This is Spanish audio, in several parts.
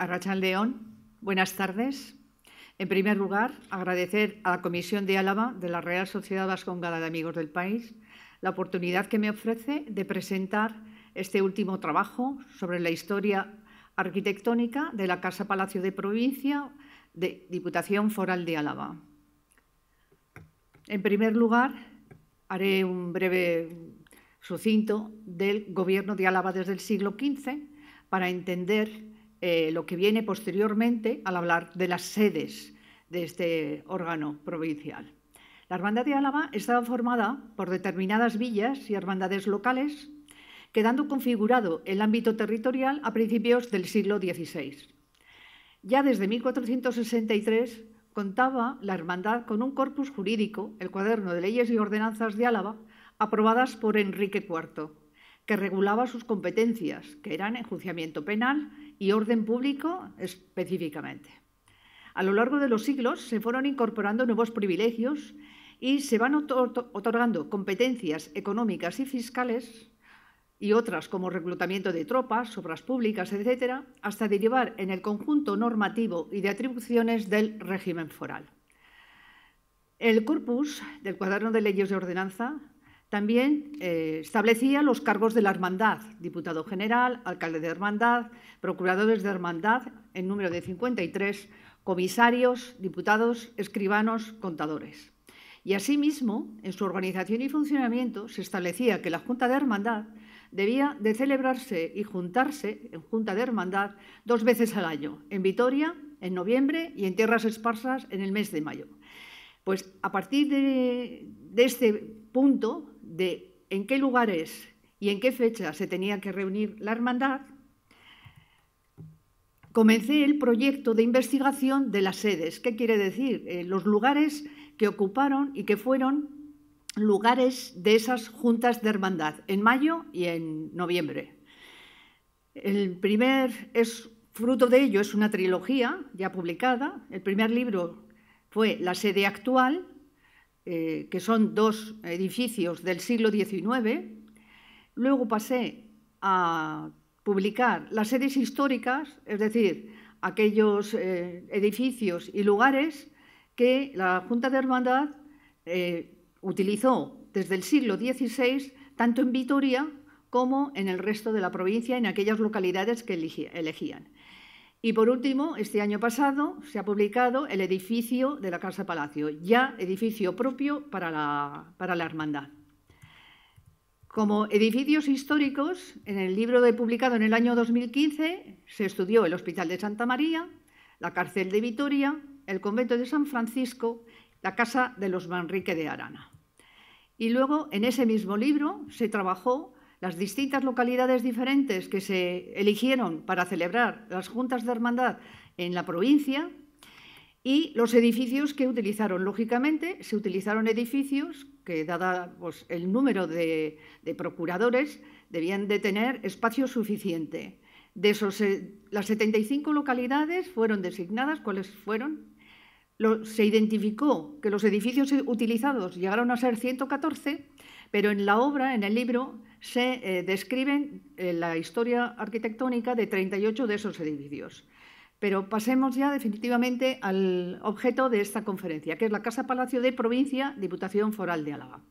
Arrachan León, buenas tardes. En primer lugar, agradecer a la Comisión de Álava de la Real Sociedad Vascongada de Amigos del País la oportunidad que me ofrece de presentar este último trabajo sobre la historia arquitectónica de la Casa Palacio de Provincia de Diputación Foral de Álava. En primer lugar, haré un breve sucinto del Gobierno de Álava desde el siglo XV para entender eh, lo que viene posteriormente al hablar de las sedes de este órgano provincial. La Hermandad de Álava estaba formada por determinadas villas y hermandades locales, quedando configurado el ámbito territorial a principios del siglo XVI. Ya desde 1463 contaba la hermandad con un corpus jurídico, el cuaderno de leyes y ordenanzas de Álava, aprobadas por Enrique IV, que regulaba sus competencias, que eran enjuiciamiento penal y orden público específicamente. A lo largo de los siglos se fueron incorporando nuevos privilegios y se van otorgando competencias económicas y fiscales y otras como reclutamiento de tropas, obras públicas, etcétera, hasta derivar en el conjunto normativo y de atribuciones del régimen foral. El corpus del cuaderno de leyes de ordenanza también eh, establecía los cargos de la hermandad, diputado general, alcalde de hermandad, procuradores de hermandad en número de 53, comisarios, diputados, escribanos, contadores. Y asimismo, en su organización y funcionamiento se establecía que la Junta de Hermandad debía de celebrarse y juntarse en Junta de Hermandad dos veces al año, en Vitoria en noviembre y en tierras esparsas en el mes de mayo. Pues a partir de este punto de en qué lugares y en qué fecha se tenía que reunir la hermandad, comencé el proyecto de investigación de las sedes. ¿Qué quiere decir? Eh, los lugares que ocuparon y que fueron lugares de esas juntas de hermandad, en mayo y en noviembre. El primer fruto de ello es una trilogía ya publicada. El primer libro fue La sede actual, eh, que son dos edificios del siglo XIX. Luego pasé a publicar las sedes históricas, es decir, aquellos eh, edificios y lugares que la Junta de Hermandad eh, utilizó desde el siglo XVI, tanto en Vitoria como en el resto de la provincia, en aquellas localidades que elegían. Y por último, este año pasado se ha publicado el edificio de la Casa Palacio, ya edificio propio para la, para la Hermandad. Como edificios históricos, en el libro de publicado en el año 2015 se estudió el Hospital de Santa María, la cárcel de Vitoria, el convento de San Francisco, la casa de los Manrique de Arana. Y luego, en ese mismo libro, se trabajó las distintas localidades diferentes que se eligieron para celebrar las juntas de hermandad en la provincia y los edificios que utilizaron. Lógicamente, se utilizaron edificios que, dada pues, el número de, procuradores, debían de tener espacio suficiente. De esos, eh, las 75 localidades fueron designadas, ¿cuáles fueron? se identificó que los edificios utilizados llegaron a ser 114, pero en la obra, en el libro, se eh, describen eh, la historia arquitectónica de 38 de esos edificios. Pero pasemos ya definitivamente al objeto de esta conferencia, que es la Casa Palacio de Provincia, Diputación Foral de Álava.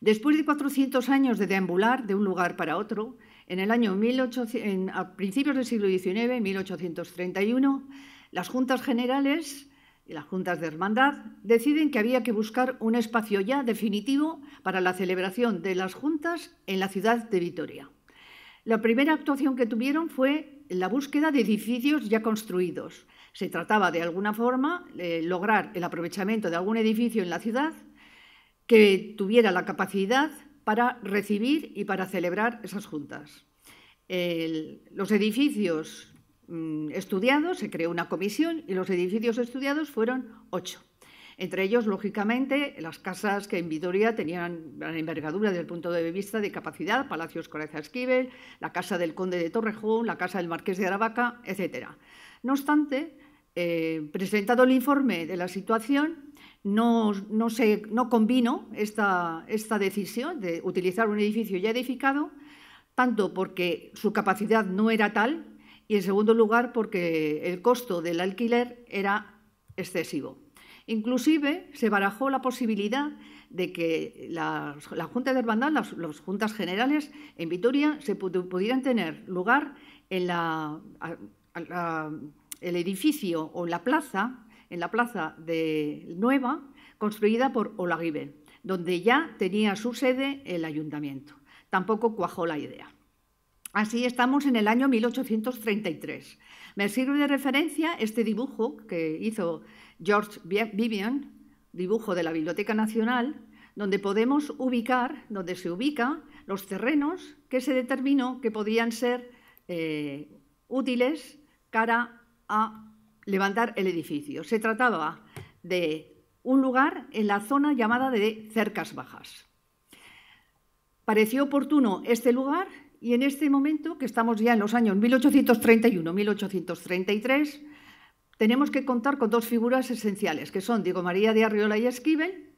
Después de 400 años de deambular de un lugar para otro, en el año 1800, a principios del siglo XIX, 1831, las Juntas Generales y las juntas de hermandad deciden que había que buscar un espacio ya definitivo para la celebración de las juntas en la ciudad de Vitoria. La primera actuación que tuvieron fue la búsqueda de edificios ya construidos. Se trataba de alguna forma lograr el aprovechamiento de algún edificio en la ciudad que tuviera la capacidad para recibir y para celebrar esas juntas. los edificios Mm, se creó una comisión y los edificios estudiados fueron ocho. Entre ellos, lógicamente, las casas que en Vitoria tenían gran envergadura desde el punto de vista de capacidad, Palacios Coraza Esquivel, la casa del Conde de Torrejón, la casa del Marqués de Aravaca, etcétera... No obstante, eh, presentado el informe de la situación, no, se, no convino esta decisión de utilizar un edificio ya edificado, tanto porque su capacidad no era tal y en segundo lugar porque el costo del alquiler era excesivo. Inclusive se barajó la posibilidad de que la, Junta de Hermandad, las, juntas generales en Vitoria, se pudieran tener lugar en el edificio o la plaza, en la plaza de Nueva, construida por Olaguibe, donde ya tenía su sede el ayuntamiento. Tampoco cuajó la idea. Así estamos en el año 1833. Me sirve de referencia este dibujo que hizo George Vivian, dibujo de la Biblioteca Nacional, donde podemos ubicar, donde se ubica los terrenos que se determinó que podían ser eh, útiles cara a levantar el edificio. Se trataba de un lugar en la zona llamada de Cercas Bajas. Pareció oportuno este lugar y en este momento, que estamos ya en los años 1831-1833, tenemos que contar con dos figuras esenciales, que son Diego María de Arriola y Esquivel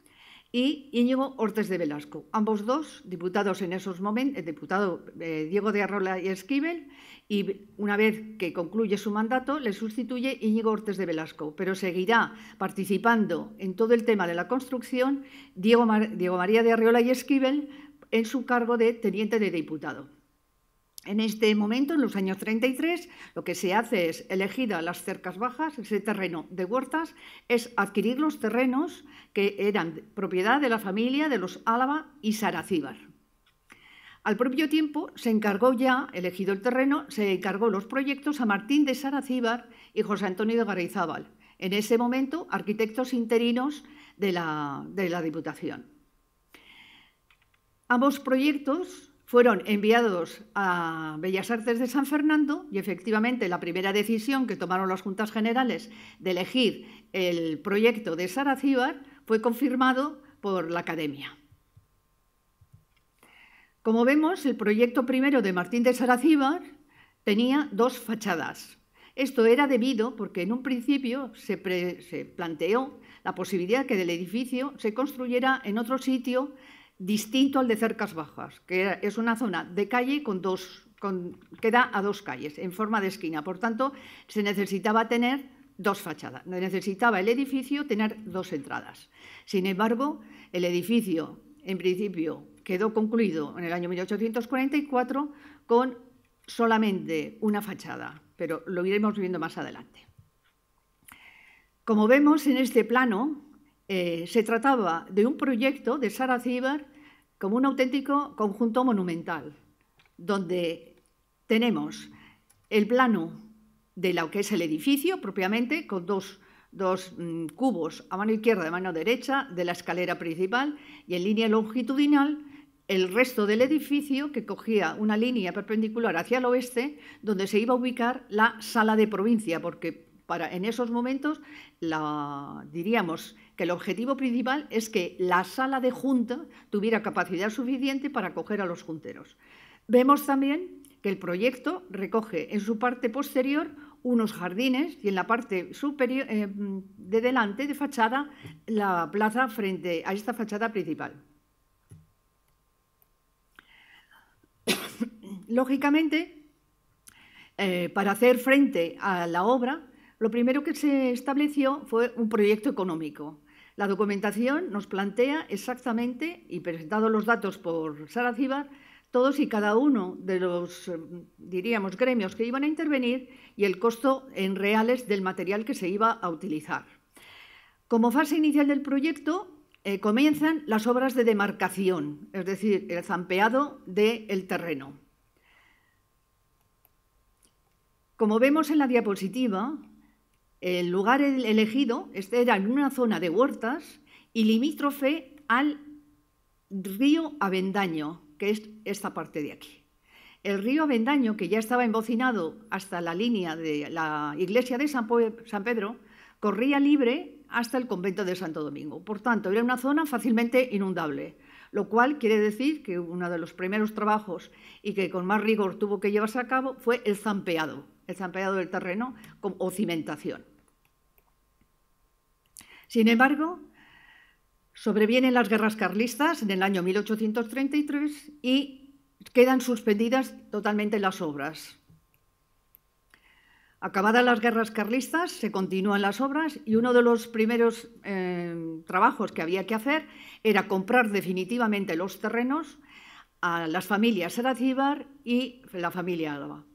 y Íñigo Ortes de Velasco, ambos dos diputados en esos momentos, el eh, diputado eh, Diego de Arriola y Esquivel, y una vez que concluye su mandato le sustituye Íñigo Ortes de Velasco, pero seguirá participando en todo el tema de la construcción Diego María de Arriola y Esquivel en su cargo de teniente de diputado. En este momento, en los años 33, lo que se hace es, elegida las cercas bajas, ese terreno de huertas, es adquirir los terrenos que eran propiedad de la familia de los Álava y Saracíbar. Al propio tiempo, se encargó ya, elegido el terreno, se encargó los proyectos a Martín de Saracíbar y José Antonio de Garayzábal, en ese momento arquitectos interinos de la, de la Diputación. Ambos proyectos fueron enviados a Bellas Artes de San Fernando y efectivamente la primera decisión que tomaron las Juntas Generales de elegir el proyecto de Saracíbar fue confirmado por la Academia. Como vemos, el proyecto primero de Martín de Saracíbar tenía dos fachadas. Esto era debido porque en un principio se, planteó la posibilidad que el edificio se construyera en otro sitio distinto al de Cercas Bajas, que es una zona de calle con dos, que da a dos calles en forma de esquina. Por tanto, se necesitaba tener dos fachadas. Necesitaba el edificio tener dos entradas. Sin embargo, el edificio, en principio, quedó concluido en el año 1844 con solamente una fachada, pero lo iremos viendo más adelante. Como vemos en este plano, eh, se trataba de un proyecto de Sara Cíbar como un auténtico conjunto monumental, donde tenemos el plano de lo que es el edificio propiamente, con dos, mm, cubos a mano izquierda y a mano derecha de la escalera principal, y en línea longitudinal el resto del edificio que cogía una línea perpendicular hacia el oeste, donde se iba a ubicar la sala de provincia, porque para, en esos momentos la, diríamos, que el objetivo principal es que la sala de junta tuviera capacidad suficiente para acoger a los junteros. Vemos también que el proyecto recoge en su parte posterior unos jardines y en la parte superior eh, de delante de fachada la plaza frente a esta fachada principal. Lógicamente, eh, para hacer frente a la obra, lo primero que se estableció fue un proyecto económico la documentación nos plantea exactamente, y presentados los datos por Sara Cibar, todos y cada uno de los, eh, diríamos, gremios que iban a intervenir y el costo en reales del material que se iba a utilizar. Como fase inicial del proyecto, eh, comienzan las obras de demarcación, es decir, el zampeado del el terreno. Como vemos en la diapositiva, el lugar elegido este era en una zona de huertas y limítrofe al río Avendaño, que es esta parte de aquí. El río Avendaño, que ya estaba embocinado hasta la línea de la iglesia de San, Pedro, corría libre hasta el convento de Santo Domingo. Por tanto, era una zona fácilmente inundable, lo cual quiere decir que uno de los primeros trabajos y que con más rigor tuvo que llevarse a cabo fue el zampeado, el zampeado del terreno o cimentación. Sin embargo, sobrevienen las guerras carlistas en el año 1833 y quedan suspendidas totalmente las obras. Acabadas las guerras carlistas, se continúan las obras y uno de los primeros eh, trabajos que había que hacer era comprar definitivamente los terrenos a las familias Saracíbar y la familia Álava.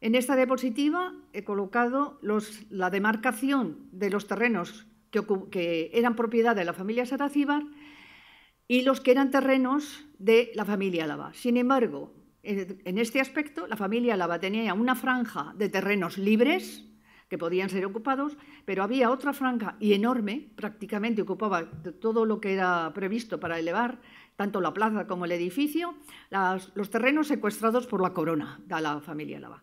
En esta diapositiva he colocado la demarcación de los terrenos que, eran propiedad de la familia Saracíbar y los que eran terrenos de la familia Álava. Sin embargo, en este aspecto, la familia Álava tenía una franja de terrenos libres que podían ser ocupados, pero había otra franja y enorme, prácticamente ocupaba todo lo que era previsto para elevar tanto la plaza como el edificio, los terrenos secuestrados por la corona de la familia Álava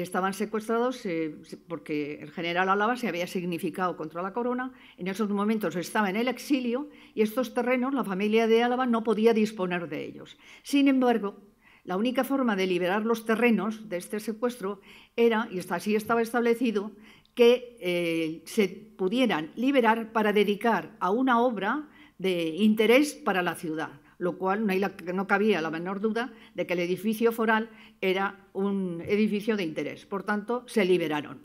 estaban secuestrados eh, porque el general Álava se había significado contra la corona, en esos momentos estaba en el exilio y estos terrenos la familia de Álava no podía disponer de ellos. Sin embargo, la única forma de liberar los terrenos de este secuestro era, y así estaba establecido, que eh, se pudieran liberar para dedicar a una obra de interés para la ciudad lo cual no, cabía la menor duda de que el edificio foral era un edificio de interés. Por tanto, se liberaron.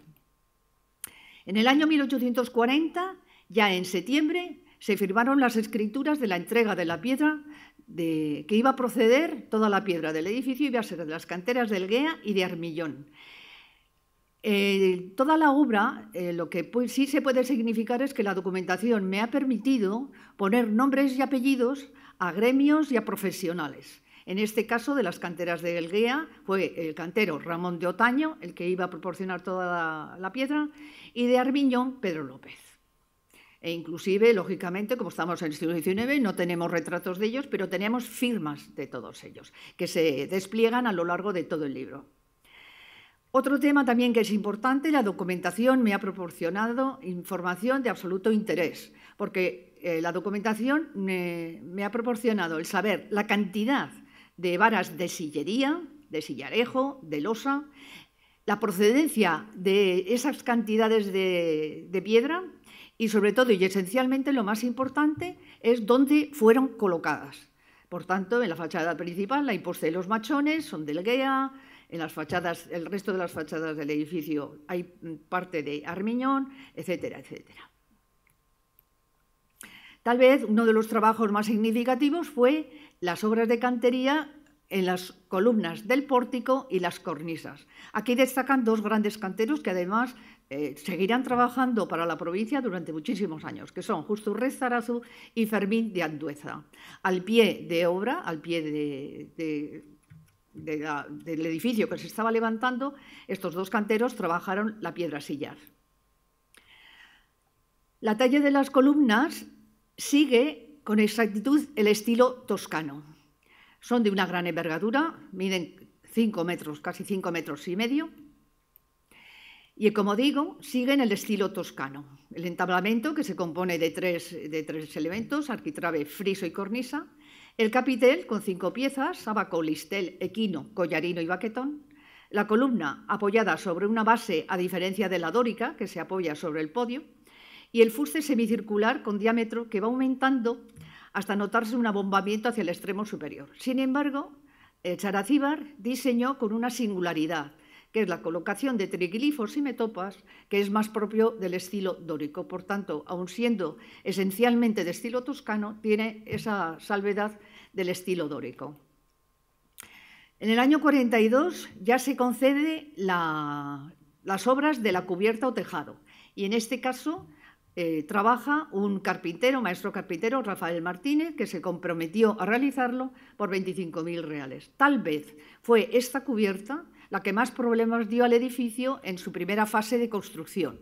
En el año 1840, ya en septiembre, se firmaron las escrituras de la entrega de la piedra de, que iba a proceder toda la piedra del edificio, iba a ser de las canteras del Guea y de Armillón. Eh, toda la obra, eh, lo que pues sí se puede significar es que la documentación me ha permitido poner nombres y apellidos a gremios y a profesionales. En este caso de las canteras de Elguea fue el cantero Ramón de Otaño, el que iba a proporcionar toda la piedra, y de Armiñón, Pedro López. E inclusive, lógicamente, como estamos en el siglo XIX, no tenemos retratos de ellos, pero tenemos firmas de todos ellos, que se despliegan a lo largo de todo el libro. Otro tema también que es importante, la documentación me ha proporcionado información de absoluto interés, porque eh, la documentación me, ha proporcionado el saber la cantidad de varas de sillería, de sillarejo, de losa, la procedencia de esas cantidades de, piedra y sobre todo y esencialmente lo más importante es dónde fueron colocadas. Por tanto, en la fachada principal, la imposta de los machones son del GEA, en las fachadas, el resto de las fachadas del edificio hay mm, parte de armiñón, etcétera, etcétera. Tal vez uno de los trabajos más significativos fue las obras de cantería en las columnas del pórtico y las cornisas. Aquí destacan dos grandes canteros que además eh, seguirán trabajando para la provincia durante muchísimos años, que son Justurrez, y Fermín de Andueza. Al pie de obra, al pie del edificio que se estaba levantando, estos dos canteros trabajaron la piedra sillar. La talla de las columnas Sigue con exactitud el estilo toscano. Son de una gran envergadura, miden 5 metros, casi 5 metros y medio. Y como digo, siguen el estilo toscano. El entablamento, que se compone de tres, de tres elementos, arquitrabe, friso y cornisa. El capitel, con cinco piezas, abaco, listel, equino, collarino y baquetón. La columna, apoyada sobre una base a diferencia de la dórica, que se apoya sobre el podio y el fuste semicircular con diámetro que va aumentando hasta notarse un abombamiento hacia el extremo superior. Sin embargo, Characíbar diseñó con una singularidad, que es la colocación de triglifos y metopas, que es más propio del estilo dórico. Por tanto, aun siendo esencialmente de estilo toscano, tiene esa salvedad del estilo dórico. En el año 42 ya se concede las obras de la cubierta o tejado, y en este caso eh, trabaja un carpintero, maestro carpintero, Rafael Martínez, que se comprometió a realizarlo por 25.000 reales. Tal vez fue esta cubierta la que más problemas dio al edificio en su primera fase de construcción,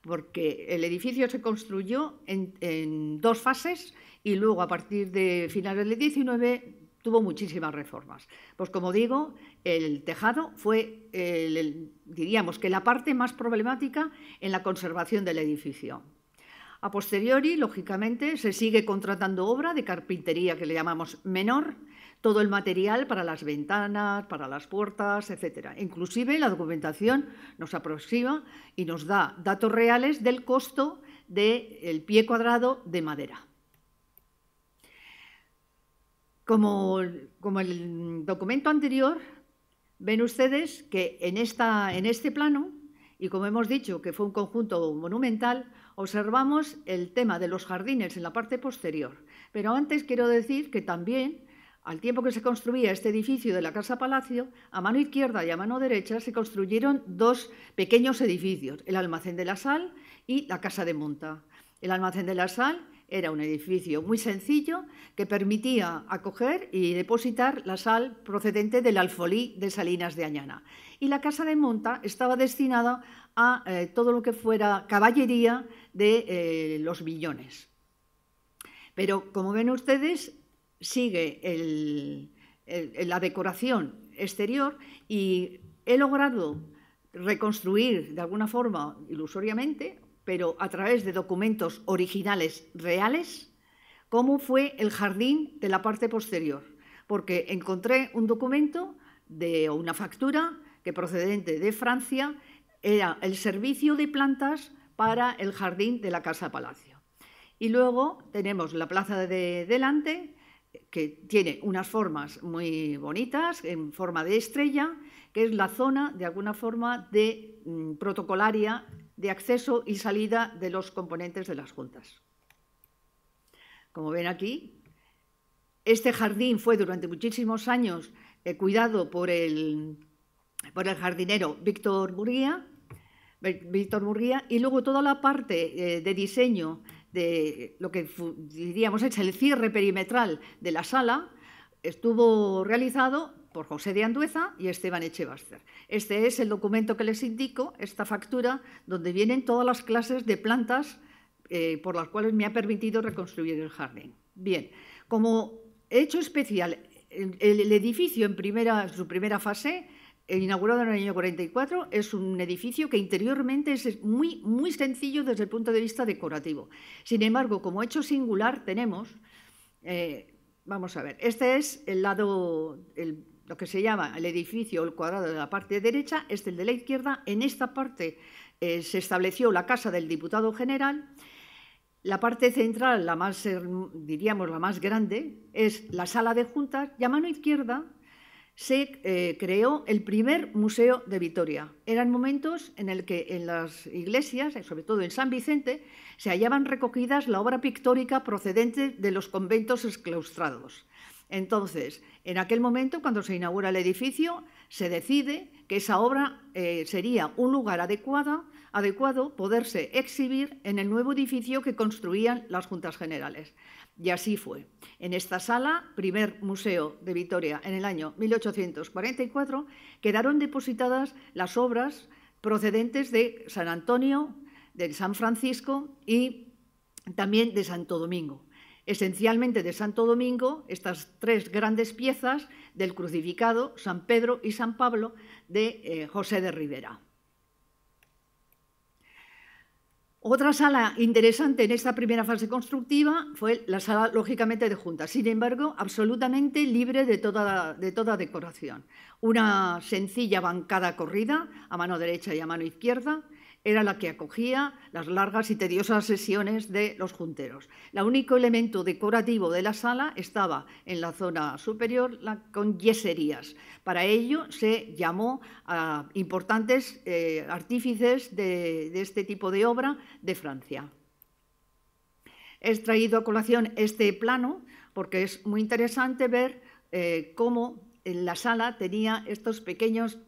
porque el edificio se construyó en, dos fases y luego a partir de finales del 19 tuvo muchísimas reformas. Pues como digo, el tejado fue, diríamos que la parte más problemática en la conservación del edificio. A posteriori, lógicamente, se sigue contratando obra de carpintería que le llamamos menor, todo el material para las ventanas, para las puertas, etc. Inclusive la documentación nos aproxima y nos da datos reales del costo del pie cuadrado de madera. Como, como, el documento anterior, ven ustedes que en, esta, en este plano, y como hemos dicho que fue un conjunto monumental, Observamos el tema de los jardines en la parte posterior, pero antes quiero decir que también, al tiempo que se construía este edificio de la Casa Palacio, a mano izquierda y a mano derecha se construyeron dos pequeños edificios, el Almacén de la Sal y la Casa de Monta. El Almacén de la Sal era un edificio muy sencillo que permitía acoger y depositar la sal procedente del alfolí de Salinas de Añana. Y la casa de Monta estaba destinada a eh, todo lo que fuera caballería de eh, los billones. Pero como ven ustedes, sigue la decoración exterior y he logrado reconstruir de alguna forma ilusoriamente, pero a través de documentos originales reales, cómo fue el jardín de la parte posterior, porque encontré un documento de una factura que procedente de Francia era el servicio de plantas para el jardín de la Casa Palacio. Y luego tenemos la plaza de delante, que tiene unas formas muy bonitas, en forma de estrella, que es la zona, de alguna forma, de mm, protocolaria de acceso y salida de los componentes de las juntas. Como ven aquí, este jardín fue durante muchísimos años eh, cuidado por el, jardinero Víctor Burguía, Víctor Murguía, y luego toda la parte eh, de diseño de lo que diríamos es el cierre perimetral de la sala, estuvo realizado por José de Andueza y Esteban Echebaster. Este es el documento que les indico, esta factura, donde vienen todas las clases de plantas eh, por las cuales me ha permitido reconstruir el jardín. Bien, como hecho especial, el, edificio en su primera fase inaugurado en el año 44, es un edificio que interiormente es muy, muy sencillo desde el punto de vista decorativo. Sin embargo, como hecho singular tenemos, eh, vamos a ver, este es el lado, lo que se llama el edificio, el cuadrado de la parte derecha, este el de la izquierda. En esta parte eh, se estableció la casa del diputado general. La parte central, la más, diríamos, la más grande, es la sala de juntas y a mano izquierda se eh, creó el primer museo de Vitoria. Eran momentos en el que en las iglesias, eh, sobre todo en San Vicente, se hallaban recogidas la obra pictórica procedente de los conventos exclaustrados. Entonces, en aquel momento, cuando se inaugura el edificio, se decide que esa obra eh, sería un lugar adecuado, adecuado poderse exhibir en el nuevo edificio que construían las Juntas Generales. Y así fue. En esta sala, primer museo de Vitoria en el año 1844, quedaron depositadas las obras procedentes de San Antonio, de San Francisco y también de Santo Domingo. Esencialmente de Santo Domingo, estas tres grandes piezas del crucificado, San Pedro y San Pablo, de eh, José de Rivera. Otra sala interesante en esta primera fase constructiva fue la sala, lógicamente, de juntas, sin embargo, absolutamente libre de toda, de toda decoración. Una sencilla bancada corrida, a mano derecha y a mano izquierda, era la que acogía las largas y tediosas sesiones de los junteros. El único elemento decorativo de la sala estaba en la zona superior con yeserías. Para ello se llamó a importantes eh, artífices de, este tipo de obra de Francia. He traído a colación este plano porque es muy interesante ver eh, cómo la sala tenía estos pequeños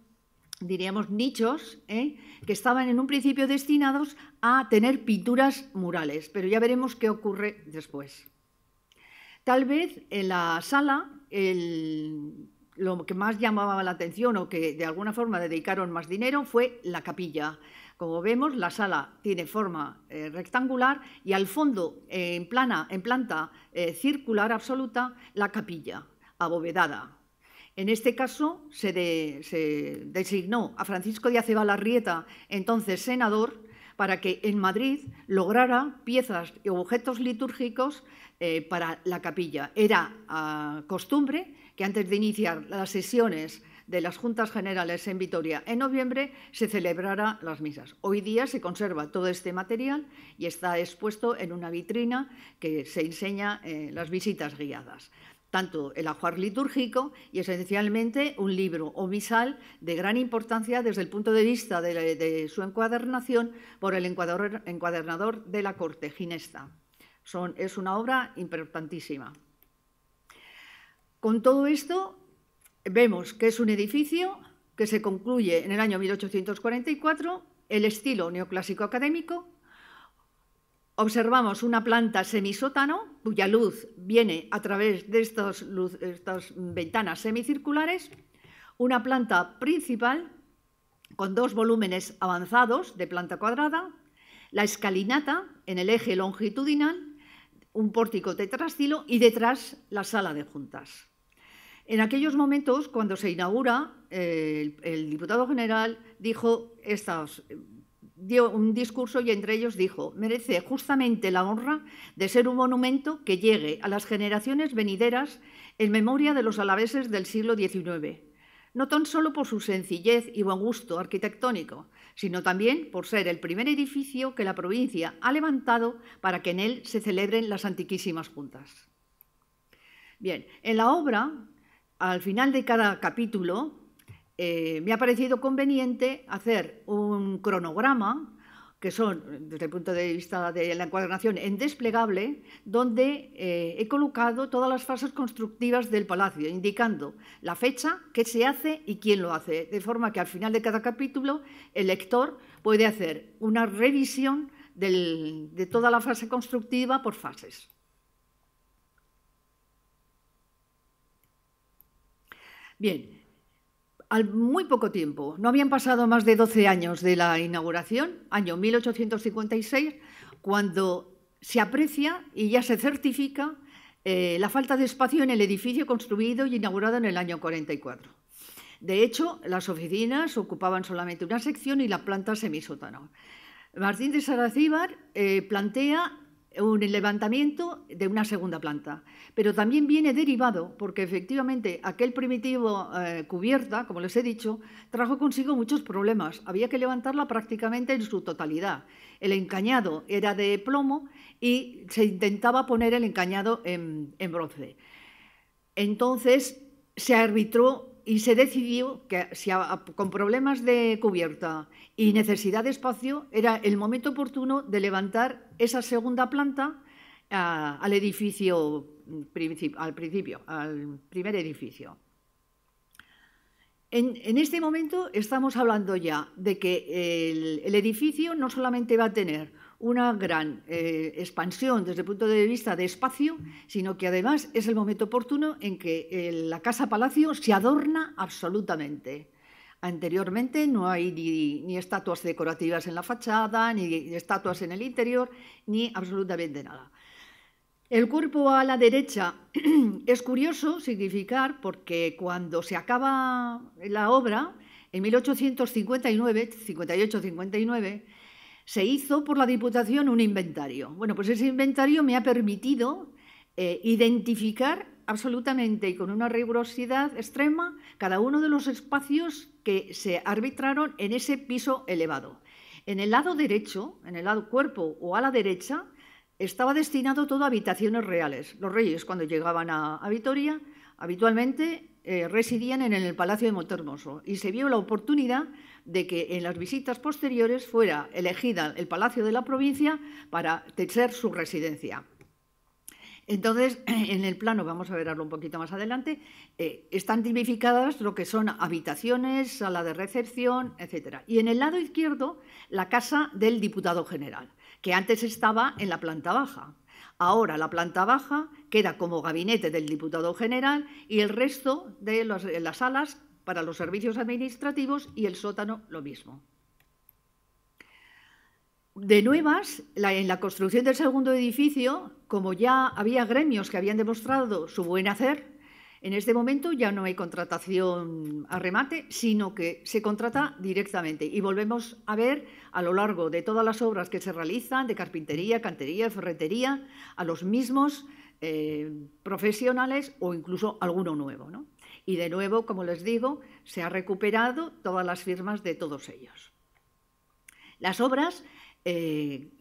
diríamos, nichos ¿eh? que estaban en un principio destinados a tener pinturas murales, pero ya veremos qué ocurre después. Tal vez en la sala lo que más llamaba la atención o que de alguna forma dedicaron más dinero fue la capilla. Como vemos, la sala tiene forma eh, rectangular y al fondo, en, plana, en planta eh, circular absoluta, la capilla abovedada, en este caso se, designó a Francisco de Acebalarrieta, entonces senador, para que en Madrid lograra piezas y objetos litúrgicos eh, para la capilla. Era ah, costumbre que antes de iniciar las sesiones de las Juntas Generales en Vitoria en noviembre se celebraran las misas. Hoy día se conserva todo este material y está expuesto en una vitrina que se enseña en eh, las visitas guiadas tanto el ajuar litúrgico y esencialmente un libro o misal de gran importancia desde el punto de vista de, su encuadernación por el encuadernador, de la corte, Ginesta. Son, es una obra importantísima. Con todo esto, vemos que es un edificio que se concluye en el año 1844, el estilo neoclásico académico. Observamos una planta semisótano cuya luz viene a través de estas ventanas semicirculares, una planta principal con dos volúmenes avanzados de planta cuadrada, la escalinata en el eje longitudinal, un pórtico tetrastilo y detrás la sala de juntas. En aquellos momentos, cuando se inaugura, eh, el, diputado general dijo estas dio un discurso y entre ellos dijo, merece justamente la honra de ser un monumento que llegue a las generaciones venideras en memoria de los alaveses del siglo XIX, no tan solo por su sencillez y buen gusto arquitectónico, sino también por ser el primer edificio que la provincia ha levantado para que en él se celebren las antiquísimas juntas. Bien, en la obra, al final de cada capítulo, eh, me ha parecido conveniente hacer un cronograma que son, desde el punto de vista de la encuadernación, en desplegable, donde eh, he colocado todas las fases constructivas del palacio, indicando la fecha, qué se hace y quién lo hace, de forma que al final de cada capítulo el lector puede hacer una revisión de toda la fase constructiva por fases. Bien, al muy poco tiempo, no habían pasado más de 12 años de la inauguración, año 1856, cuando se aprecia y ya se certifica eh, la falta de espacio en el edificio construido y inaugurado en el año 44. De hecho, las oficinas ocupaban solamente una sección y la planta semisótano. Martín de Saracíbar eh, plantea un levantamiento de una segunda planta. Pero también viene derivado porque efectivamente aquel primitivo eh, cubierta, como les he dicho, trajo consigo muchos problemas. Había que levantarla prácticamente en su totalidad. El encañado era de plomo y se intentaba poner el encañado en, en bronce. Entonces se arbitró y se decidió que con problemas de cubierta y necesidad de espacio era el momento oportuno de levantar esa segunda planta eh, al edificio al principio, al primer edificio. En, este momento estamos hablando ya de que el edificio no solamente va a tener una gran eh, expansión desde el punto de vista de espacio, sino que además es el momento oportuno en que eh, la Casa Palacio se adorna absolutamente. Anteriormente no hay ni, ni, estatuas decorativas en la fachada, ni estatuas en el interior, ni absolutamente nada. El cuerpo a la derecha es curioso significar porque cuando se acaba la obra, en 1859, 58-59, se hizo por la Diputación un inventario. Bueno, pues ese inventario me ha permitido eh, identificar absolutamente y con una rigurosidad extrema cada uno de los espacios que se arbitraron en ese piso elevado. En el lado derecho, en el lado cuerpo o a la derecha, estaba destinado todo a habitaciones reales. Los reyes, cuando llegaban a, Vitoria, habitualmente eh, residían en el Palacio de Montermoso y se vio la oportunidad de que en las visitas posteriores fuera elegida el Palacio de la Provincia para ser su residencia. Entonces, en el plano, vamos a verlo un poquito más adelante, eh, están tipificadas lo que son habitaciones, sala de recepción, etc. Y en el lado izquierdo, la casa del diputado general, que antes estaba en la planta baja. Ahora la planta baja queda como gabinete del diputado general y el resto de las salas para los servicios administrativos y el sótano lo mismo. De nuevas, en la construcción del segundo edificio, como ya había gremios que habían demostrado su buen hacer, en este momento ya no hay contratación a remate, sino que se contrata directamente. Y volvemos a ver a lo largo de todas las obras que se realizan, de carpintería, cantería, ferretería, a los mismos eh, profesionales o incluso alguno nuevo. ¿no? Y de nuevo, como les digo, se ha recuperado todas las firmas de todos ellos. Las obras, eh,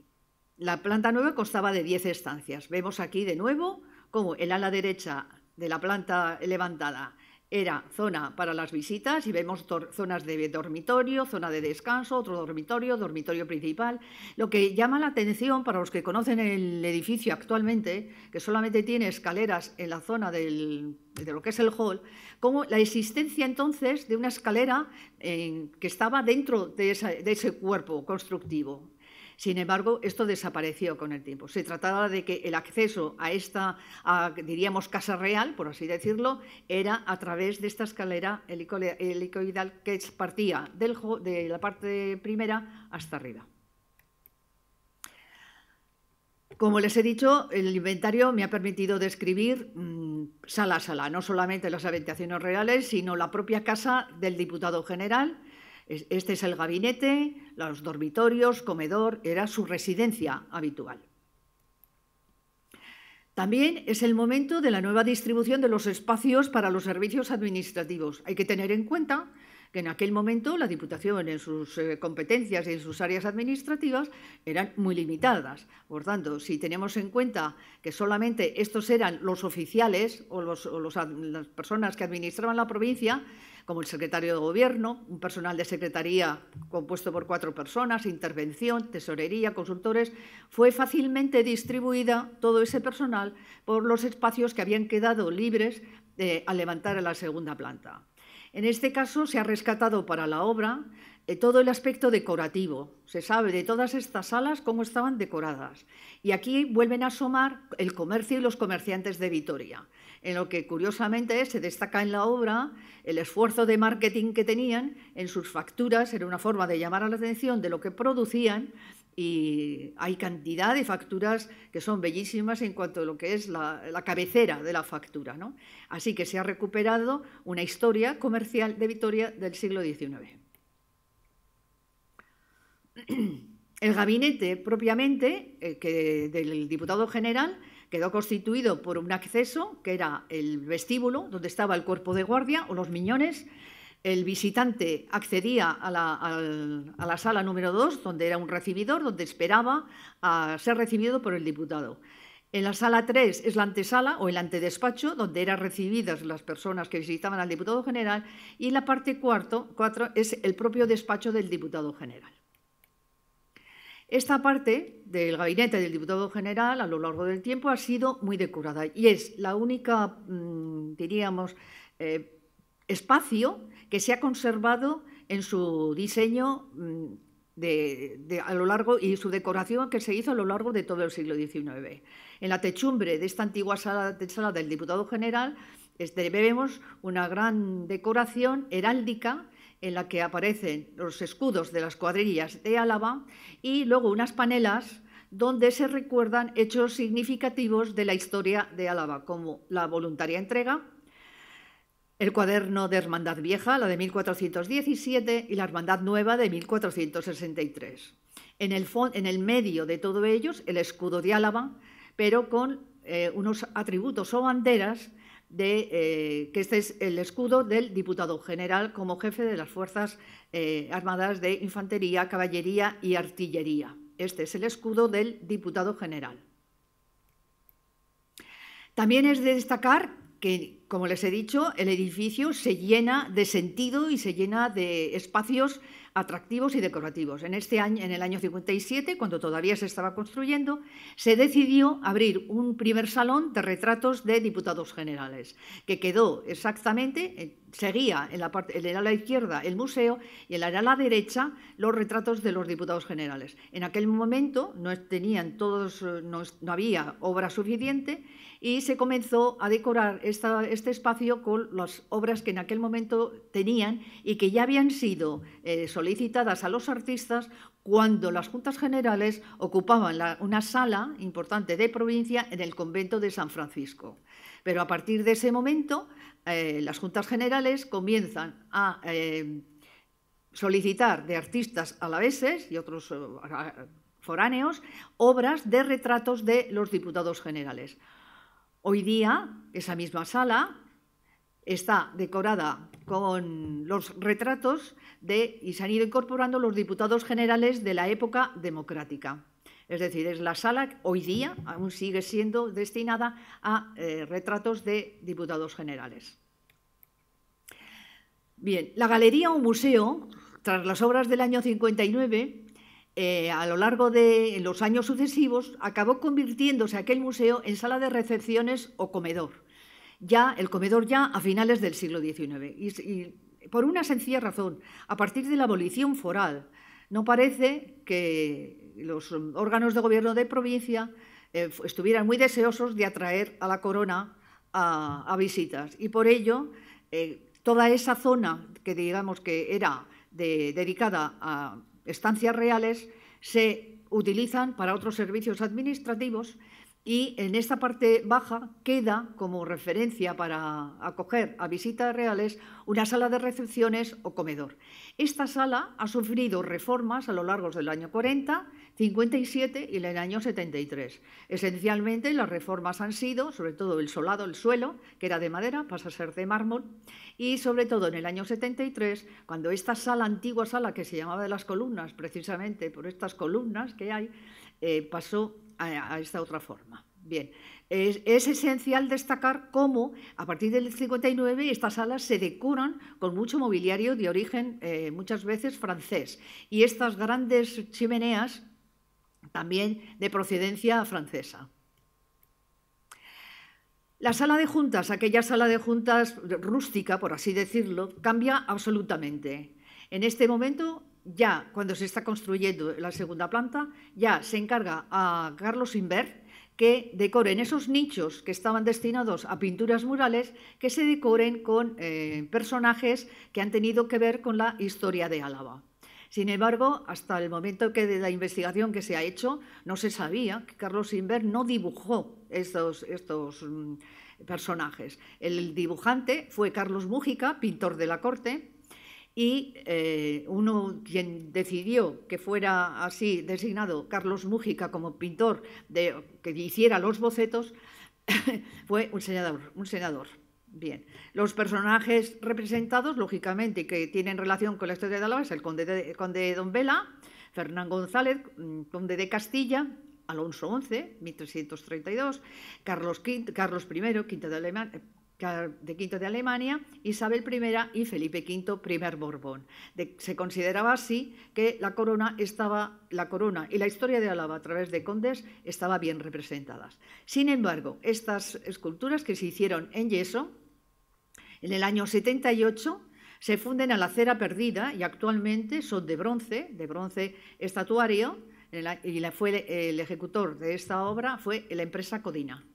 la planta nueva constaba de 10 estancias. Vemos aquí de nuevo cómo el ala derecha de la planta levantada era zona para las visitas y vemos zonas de dormitorio, zona de descanso, otro dormitorio, dormitorio principal. Lo que llama la atención para los que conocen el edificio actualmente, que solamente tiene escaleras en la zona de lo que es el hall, como la existencia entonces de una escalera eh, que estaba dentro de ese cuerpo constructivo. Sin embargo, esto desapareció con el tiempo. Se trataba de que el acceso a esta, diríamos, casa real, por así decirlo, era a través de esta escalera helicoidal que partía de la parte primera hasta arriba. Como les he dicho, el inventario me ha permitido describir mm, sala a sala, no solamente las habitaciones reales, sino la propia casa del diputado general, este es el gabinete, los dormitorios, comedor, era su residencia habitual. También es el momento de la nueva distribución de los espacios para los servicios administrativos. Hay que tener en cuenta que en aquel momento la Diputación en sus eh, competencias y en sus áreas administrativas eran muy limitadas. Por tanto, si tenemos en cuenta que solamente estos eran los oficiales o, las personas que administraban la provincia, como el secretario de Gobierno, un personal de secretaría compuesto por cuatro personas, intervención, tesorería, consultores, fue fácilmente distribuida todo ese personal por los espacios que habían quedado libres eh, al levantar a la segunda planta. En este caso se ha rescatado para la obra eh, todo el aspecto decorativo. Se sabe de todas estas salas cómo estaban decoradas. Y aquí vuelven a asomar el comercio y los comerciantes de Vitoria en lo que curiosamente se destaca en la obra el esfuerzo de marketing que tenían en sus facturas, era una forma de llamar a la atención de lo que producían y hay cantidad de facturas que son bellísimas en cuanto a lo que es la, cabecera de la factura. Así que se ha recuperado una historia comercial de Vitoria del siglo XIX. El gabinete propiamente eh, del diputado general Quedó constituido por un acceso, que era el vestíbulo, donde estaba el cuerpo de guardia o los miñones. El visitante accedía a la, sala número 2, donde era un recibidor, donde esperaba a ser recibido por el diputado. En la sala 3 es la antesala o el antedespacho, donde eran recibidas las personas que visitaban al diputado general, y en la parte 4 es el propio despacho del diputado general. Esta parte del gabinete del diputado general a lo largo del tiempo ha sido muy decorada y es la única, mm, diríamos, eh, espacio que se ha conservado en su diseño mm, a lo largo y su decoración que se hizo a lo largo de todo el siglo XIX. En la techumbre de esta antigua sala, del diputado general vemos una gran decoración heráldica en la que aparecen los escudos de las cuadrillas de Álava y luego unas panelas donde se recuerdan hechos significativos de la historia de Álava, como la voluntaria entrega, el cuaderno de Hermandad Vieja, la de 1417, y la Hermandad Nueva de 1463. En el, medio de todos ellos, el escudo de Álava, pero con eh, unos atributos o banderas de eh, que este es el escudo del diputado general como jefe de las Fuerzas eh, Armadas de Infantería, Caballería y Artillería. Este es el escudo del diputado general. También es de destacar que como les he dicho, el edificio se llena de sentido y se llena de espacios atractivos y decorativos. En, este año, en el año 57, cuando todavía se estaba construyendo, se decidió abrir un primer salón de retratos de diputados generales, que quedó exactamente, eh, seguía en, la parte, en el ala izquierda el museo y en la ala derecha los retratos de los diputados generales. En aquel momento no, tenían todos, eh, no, no había obra suficiente y se comenzó a decorar esta este espacio con las obras que en aquel momento tenían y que ya habían sido eh, solicitadas a los artistas cuando las Juntas Generales ocupaban una sala importante de provincia en el convento de San Francisco. Pero a partir de ese momento, eh, las Juntas Generales comienzan a eh, solicitar de artistas alaveses y otros foráneos obras de retratos de los diputados generales. Hoy día, esa misma sala está decorada con los retratos de y se han ido incorporando los diputados generales de la época democrática. Es decir, es la sala que hoy día aún sigue siendo destinada a eh, retratos de diputados generales. Bien, la galería o museo, tras las obras del año 59, eh, a lo largo de los años sucesivos, acabó convirtiéndose aquel museo en sala de recepciones o comedor. Ya, el comedor ya a finales del siglo XIX. Y, por una sencilla razón, a partir de la abolición foral, no parece que los órganos de gobierno de provincia eh, estuvieran muy deseosos de atraer a la corona a, visitas. Y por ello, eh, toda esa zona que digamos que era dedicada a estancias reales se utilizan para otros servicios administrativos y en esta parte baja queda como referencia para acoger a visitas reales una sala de recepciones o comedor. Esta sala ha sufrido reformas a lo largo del año 40, 57 y el año 73. Esencialmente las reformas han sido, sobre todo el solado, el suelo, que era de madera, pasa a ser de mármol, y sobre todo en el año 73, cuando esta sala, antigua sala que se llamaba de las columnas, precisamente por estas columnas que hay, eh, pasó a, esta otra forma. Bien, es, esencial destacar cómo a partir del 59 estas salas se decoran con mucho mobiliario de origen eh, muchas veces francés y estas grandes chimeneas también de procedencia francesa. La sala de juntas, aquella sala de juntas rústica, por así decirlo, cambia absolutamente. En este momento ya cuando se está construyendo la segunda planta, ya se encarga a Carlos Inver que decoren esos nichos que estaban destinados a pinturas murales, que se decoren con eh, personajes que han tenido que ver con la historia de Álava. Sin embargo, hasta el momento que de la investigación que se ha hecho, no se sabía que Carlos Inver no dibujó estos, mm, personajes. El dibujante fue Carlos Mújica, pintor de la corte, y eh, uno quien decidió que fuera así designado Carlos Mújica como pintor que hiciera los bocetos fue un senador, un senador. Bien, los personajes representados, lógicamente, que tienen relación con la historia de Álava es el conde de, Don Vela, Fernán González, mm, conde de Castilla, Alonso XI, 1332, Carlos, Carlos I, quinto de Alemania, de Quinto de Alemania, Isabel I y Felipe V, primer Borbón. se consideraba así que la corona estaba, la corona y la historia de Álava a través de condes estaba bien representadas. Sin embargo, estas esculturas que se hicieron en yeso, en el año 78 se funden a la cera perdida y actualmente son de bronce, de bronce estatuario, y la fue el ejecutor de esta obra fue la empresa Codina.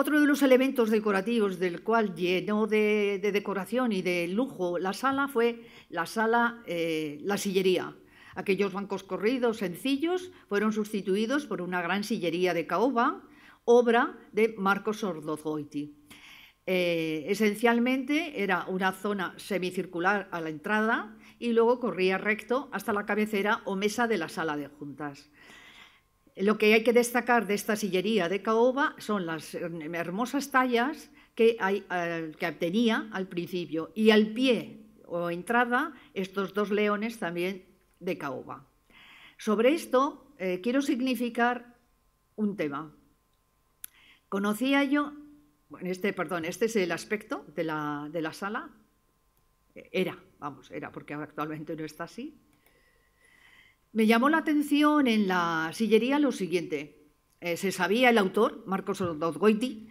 Otro de los elementos decorativos del cual llenó de, decoración y de lujo la sala fue la sala, eh, la sillería. Aquellos bancos corridos sencillos fueron sustituidos por una gran sillería de caoba, obra de Marcos Ordozoiti. Eh, esencialmente era una zona semicircular a la entrada y luego corría recto hasta la cabecera o mesa de la sala de juntas. Lo que hay que destacar de esta sillería de caoba son las eh, hermosas tallas que, hay, eh, que tenía al principio y al pie o entrada estos dos leones también de caoba. Sobre esto eh, quiero significar un tema. Conocía yo, bueno, este, perdón, este es el aspecto de la, de la sala. Era, vamos, era, porque actualmente no está así. Me llamó la atención en la sillería lo siguiente. Eh, se sabía el autor, Marcos Ordozgoiti,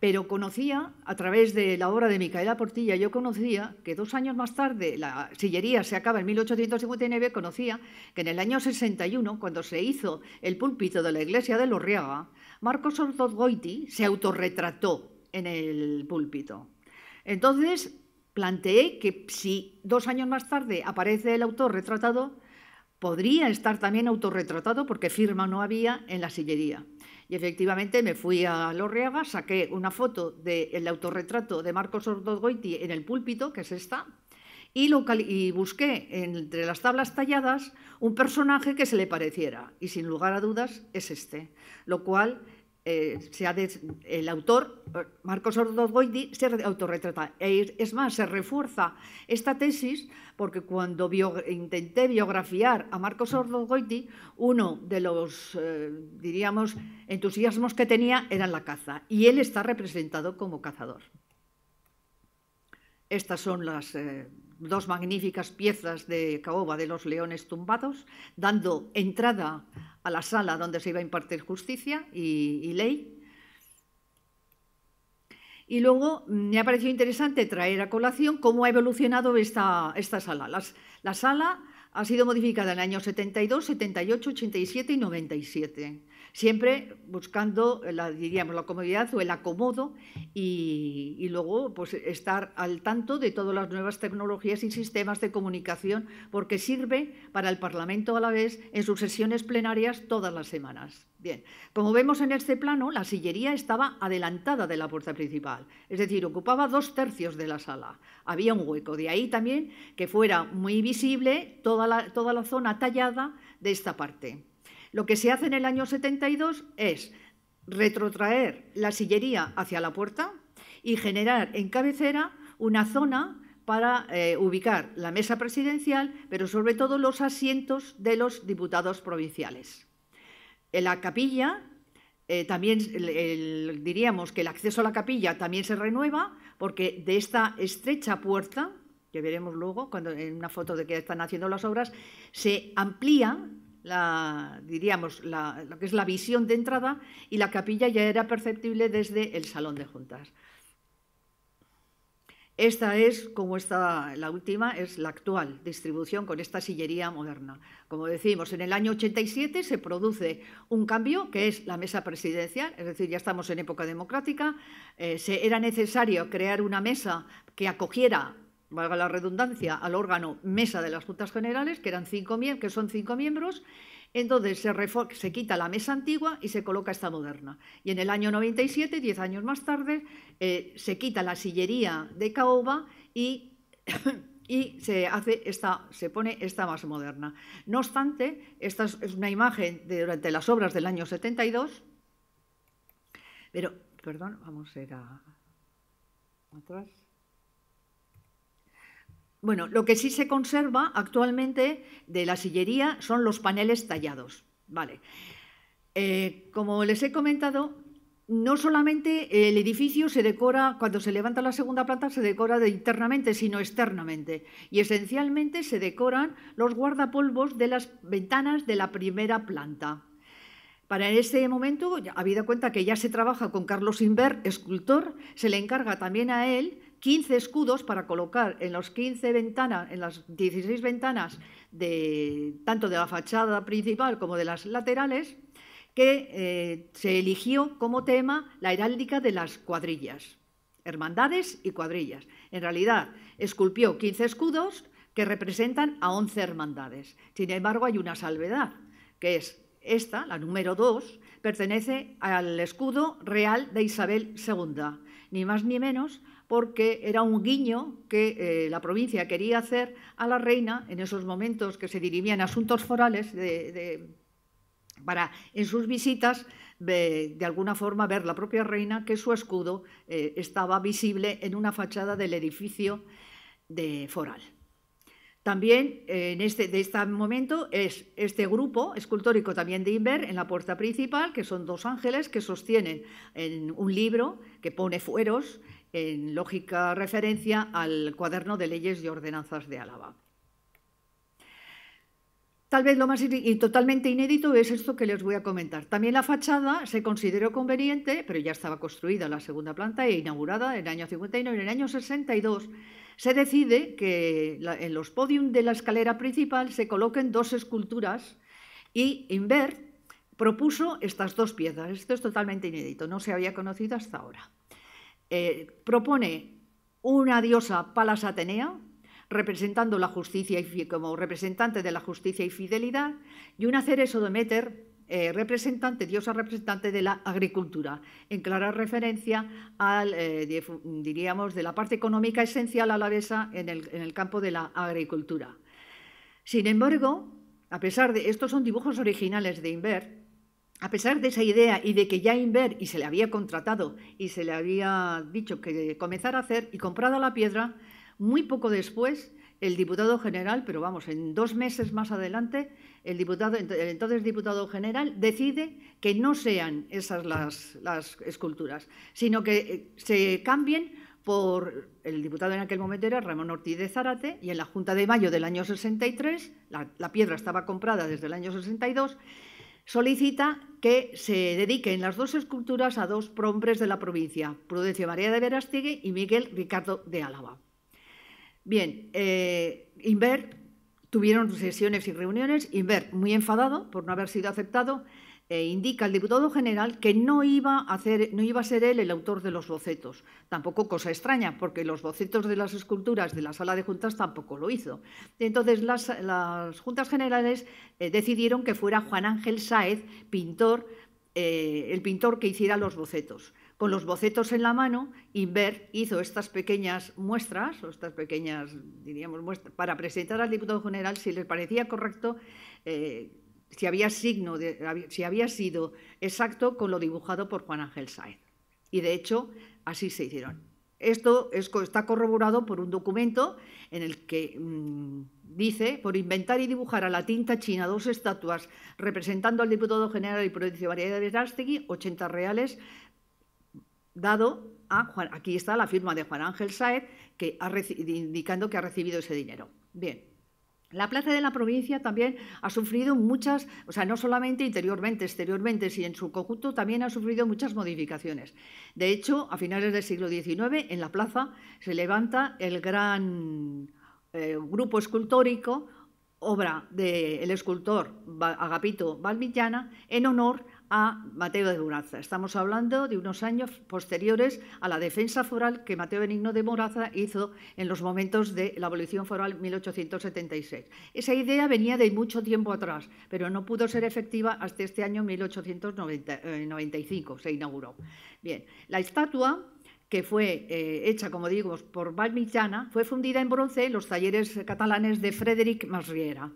pero conocía, a través de la obra de Micaela Portilla, yo conocía que dos años más tarde, la sillería se acaba en 1859, conocía que en el año 61, cuando se hizo el púlpito de la iglesia de Lorriaga, Marcos Ordozgoiti se autorretrató en el púlpito. Entonces planteé que si dos años más tarde aparece el autor retratado, podría estar también autorretratado porque firma no había en la sillería. Y efectivamente me fui a Lorreaga, saqué una foto del autorretrato de Marcos Goiti en el púlpito, que es esta, y, y busqué entre las tablas talladas un personaje que se le pareciera, y sin lugar a dudas es este, lo cual eh, se ha el autor, eh, Marcos Ordogoidi, se autorretrata. E es más, se refuerza esta tesis porque cuando intenté biografiar a Marcos goiti uno de los, eh, diríamos, entusiasmos que tenía era la caza, y él está representado como cazador. Estas son las dos magníficas piezas de caoba de los leones tumbados, dando entrada a la sala donde se iba a impartir justicia y, ley. Y luego mm, me ha parecido interesante traer a colación cómo ha evolucionado esta, sala. la sala ha sido modificada en el año 72, 78, 87 y 97 siempre buscando la, diríamos, la comodidad o el acomodo y, luego pues, estar al tanto de todas las nuevas tecnologías y sistemas de comunicación, porque sirve para el Parlamento a la vez en sus sesiones plenarias todas las semanas. Bien, como vemos en este plano, la sillería estaba adelantada de la puerta principal, es decir, ocupaba dos tercios de la sala. Había un hueco, de ahí también que fuera muy visible toda la zona tallada de esta parte. Lo que se hace en el año 72 es retrotraer la sillería hacia la puerta y generar en cabecera una zona para eh, ubicar la mesa presidencial, pero sobre todo los asientos de los diputados provinciales. En la capilla, eh, también diríamos que el acceso a la capilla también se renueva, porque de esta estrecha puerta, que veremos luego cuando, en una foto de que están haciendo las obras, se amplía la, diríamos, lo que es la visión de entrada y la capilla ya era perceptible desde el salón de juntas. Esta es, como está la última, es la actual distribución con esta sillería moderna. Como decimos, en el año 87 se produce un cambio que es la mesa presidencial, es decir, ya estamos en época democrática. Eh, se, era necesario crear una mesa que acogiera valga la redundancia, al órgano mesa de las Juntas Generales, que, eran cinco, que son cinco miembros. Entonces se, se, quita la mesa antigua y se coloca esta moderna. Y en el año 97, diez años más tarde, eh, se quita la sillería de caoba y, y se, hace esta, se pone esta más moderna. No obstante, esta es una imagen de, durante las obras del año 72, pero, perdón, vamos a ir a, atrás. Bueno, lo que sí se conserva actualmente de la sillería son los paneles tallados. Vale. Eh, como les he comentado, no solamente el edificio se decora, cuando se levanta la segunda planta, se decora de internamente, sino externamente. Y esencialmente se decoran los guardapolvos de las ventanas de la primera planta. Para este momento, habida cuenta que ya se trabaja con Carlos Inver, escultor, se le encarga también a él 15 escudos para colocar en las 15 ventanas, en las 16 ventanas tanto de la fachada principal como de las laterales, que eh, se eligió como tema la heráldica de las cuadrillas, hermandades y cuadrillas. En realidad, esculpió 15 escudos que representan a 11 hermandades. Sin embargo, hay una salvedad, que es esta, la número 2, pertenece al escudo real de Isabel II, ni más ni menos porque era un guiño que eh, la provincia quería hacer a la reina en esos momentos que se dirimían asuntos forales para en sus visitas de, alguna forma ver la propia reina que su escudo eh, estaba visible en una fachada del edificio de foral. También este, de este momento es este grupo escultórico también de Inver en la puerta principal, que son dos ángeles que sostienen en un libro que pone fueros en lógica referencia al cuaderno de leyes y ordenanzas de Álava. Tal vez lo más y totalmente inédito es esto que les voy a comentar. También la fachada se consideró conveniente, pero ya estaba construida la segunda planta e inaugurada en el año 59. En el año 62 se decide que en los podium de la escalera principal se coloquen dos esculturas y Invert propuso estas dos piezas. Esto es totalmente inédito, no se había conocido hasta ahora. Eh, propone una diosa Palas Atenea, representando la justicia y como representante de la justicia y fidelidad, y una o Demeter, eh, representante, diosa representante de la agricultura, en clara referencia al, eh, diríamos, de la parte económica esencial alavesa en el, en el campo de la agricultura. Sin embargo, a pesar de estos son dibujos originales de Inver, a pesar de esa idea y de que ya Inver, y se le había contratado y se le había dicho que comenzara a hacer y comprada la piedra, muy poco después el diputado general, pero vamos, en dos meses más adelante, el, diputado, entonces diputado general decide que no sean esas las, esculturas, sino que eh, se cambien por el diputado en aquel momento era Ramón Ortiz de Zárate y en la Junta de Mayo del año 63, la piedra estaba comprada desde el año 62, solicita que se dediquen las dos esculturas a dos prombres de la provincia, Prudencio María de Verastegui y Miguel Ricardo de Álava. Bien, eh, Inver tuvieron sesiones y reuniones, Inver muy enfadado por no haber sido aceptado, eh, indica el diputado general que no iba, a hacer, no iba a ser él el autor de los bocetos. Tampoco cosa extraña, porque los bocetos de las esculturas de la sala de juntas tampoco lo hizo. Entonces las, juntas generales eh, decidieron que fuera Juan Ángel Sáez, pintor, eh, el pintor que hiciera los bocetos. Con los bocetos en la mano, Inver hizo estas pequeñas muestras, o estas pequeñas, diríamos, muestras, para presentar al diputado general si les parecía correcto si había, signo si había sido exacto con lo dibujado por Juan Ángel Saez. Y de hecho, así se hicieron. Esto está corroborado por un documento en el que mm, dice, por inventar y dibujar a la tinta china dos estatuas representando al diputado general y provincia variedad de Verástegui, 80 reales, dado a Juan, aquí está la firma de Juan Ángel Saez, que ha, indicando que ha recibido ese dinero. Bien, la plaza de la provincia también ha sufrido muchas, o sea, no solamente interiormente, exteriormente, sino en su conjunto también ha sufrido muchas modificaciones. De hecho, a finales del siglo XIX, en la plaza se levanta el gran eh, grupo escultórico, obra del escultor Agapito Balmillana, en honor a a Mateo de Moraza. Estamos hablando de unos años posteriores a la defensa foral que Mateo Benigno de Moraza hizo en los momentos de la abolición foral 1876. Esa idea venía de mucho tiempo atrás, pero no pudo ser efectiva hasta este año 1895, eh, se inauguró. Bien, la estatua que fue eh, hecha, como digo, por Valmichana, fue fundida en bronce en los talleres catalanes de Frederic Masriera.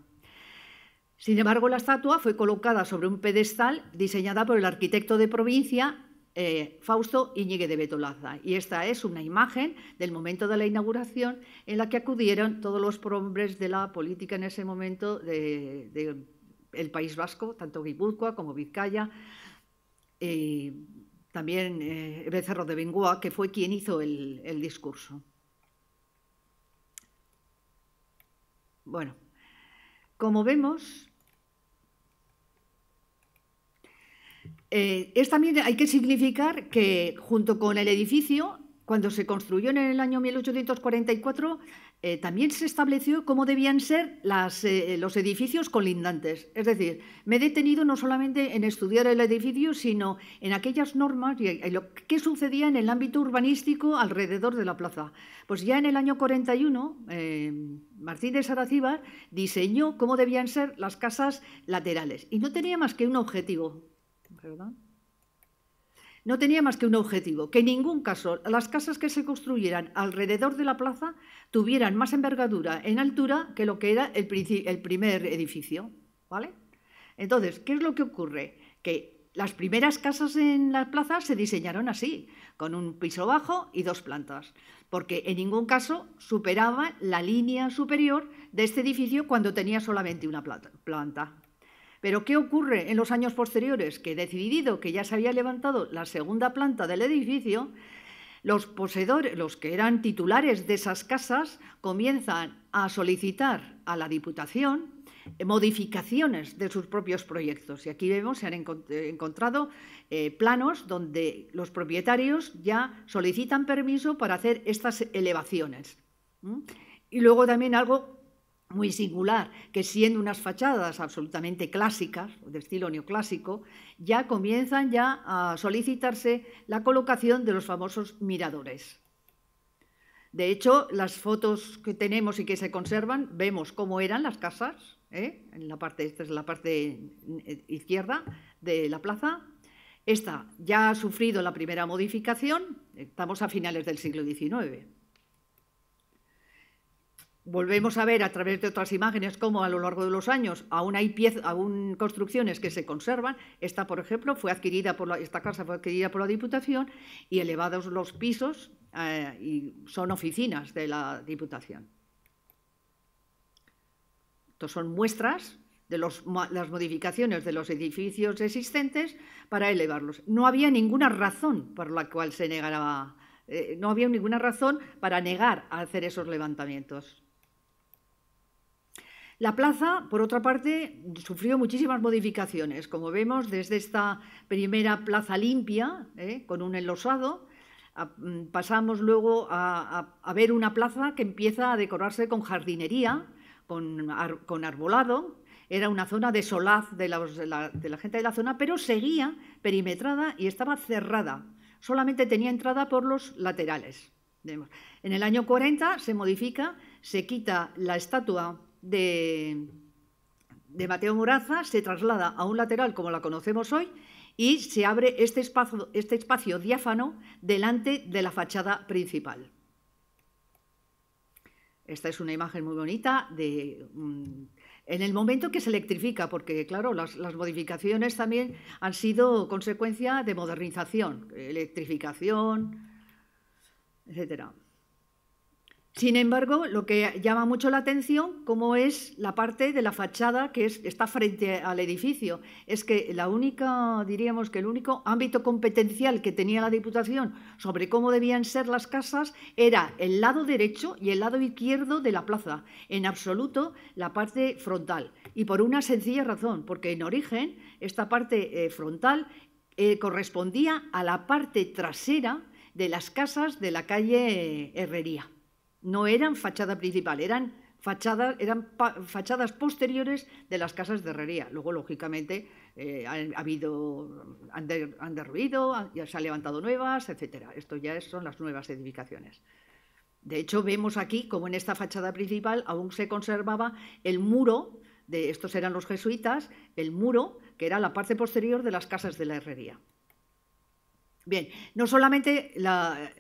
Sin embargo, la estatua fue colocada sobre un pedestal diseñada por el arquitecto de provincia eh, Fausto Iñigue de Betolaza. Y esta es una imagen del momento de la inauguración en la que acudieron todos los hombres de la política en ese momento del País Vasco, tanto Guipúzcoa como Vizcaya. y también eh, Becerro de Bengoa, que fue quien hizo el discurso. Bueno, como vemos, Eh, es también hay que significar que junto con el edificio, cuando se construyó en el año 1844, eh, también se estableció cómo debían ser eh, los edificios colindantes. Es decir, me he detenido no solamente en estudiar el edificio, sino en aquellas normas y, en lo que sucedía en el ámbito urbanístico alrededor de la plaza. Pues ya en el año 41, eh, Martín de diseñó cómo debían ser las casas laterales. Y no tenía más que un objetivo, no tenía más que un objetivo, que en ningún caso las casas que se construyeran alrededor de la plaza tuvieran más envergadura en altura que lo que era el, el primer edificio. ¿vale? Entonces, ¿qué es lo que ocurre? Que las primeras casas en la plaza se diseñaron así, con un piso bajo y dos plantas, porque en ningún caso superaba la línea superior de este edificio cuando tenía solamente una planta. Pero ¿qué ocurre en los años posteriores? Que decidido que ya se había levantado la segunda planta del edificio, los poseedores, los que eran titulares de esas casas, comienzan a solicitar a la Diputación modificaciones de sus propios proyectos. Y aquí vemos, se han eh, encontrado eh, planos donde los propietarios ya solicitan permiso para hacer estas elevaciones. Y luego también algo muy singular, que siendo unas fachadas absolutamente clásicas, de estilo neoclásico, ya comienzan ya a solicitarse la colocación de los famosos miradores. De hecho, las fotos que tenemos y que se conservan, vemos cómo eran las casas, ¿eh? en la parte, esta es la parte izquierda de la plaza. Esta ya ha sufrido la primera modificación, estamos a finales del siglo XIX volvemos a ver a través de otras imágenes cómo a lo largo de los años aún hay aún construcciones que se conservan. Esta, por ejemplo, fue adquirida por esta casa fue adquirida por la Diputación y elevados los pisos eh, y son oficinas de la Diputación. Estos son muestras de las modificaciones de los edificios existentes para elevarlos. No había ninguna razón por la cual se negara, eh, no había ninguna razón para negar a hacer esos levantamientos. La plaza, por otra parte, sufrió muchísimas modificaciones, como vemos desde esta primera plaza limpia, ¿eh? con un enlosado, mm, pasamos luego a, ver una plaza que empieza a decorarse con jardinería, con, arbolado, era una zona de solaz de la, gente de la zona, pero seguía perimetrada y estaba cerrada. Solamente tenía entrada por los laterales. En el año 40 se modifica, se quita la estatua de, Mateo Moraza se traslada a un lateral como la conocemos hoy y se abre este espacio, este espacio diáfano delante de la fachada principal. Esta es una imagen muy bonita de, mm, en el momento que se electrifica, porque claro, las, las, modificaciones también han sido consecuencia de modernización, electrificación, etcétera. Sin embargo, lo que llama mucho la atención como es la parte de la fachada que está frente al edificio. Es que la única, diríamos que el único ámbito competencial que tenía la Diputación sobre cómo debían ser las casas era el lado derecho y el lado izquierdo de la plaza, en absoluto la parte frontal. Y por una sencilla razón, porque en origen esta parte eh, frontal eh, correspondía a la parte trasera de las casas de la calle eh, Herrería. No eran fachada principal, eran, eran fachadas posteriores de las casas de herrería. Luego, lógicamente, eh, habido, han, derruido, ya se han levantado nuevas, etc. Esto ya son las nuevas edificaciones. De hecho, vemos aquí como en esta fachada principal aún se conservaba el muro, de estos eran los jesuitas, el muro que era la parte posterior de las casas de la herrería. Bien, no solamente la,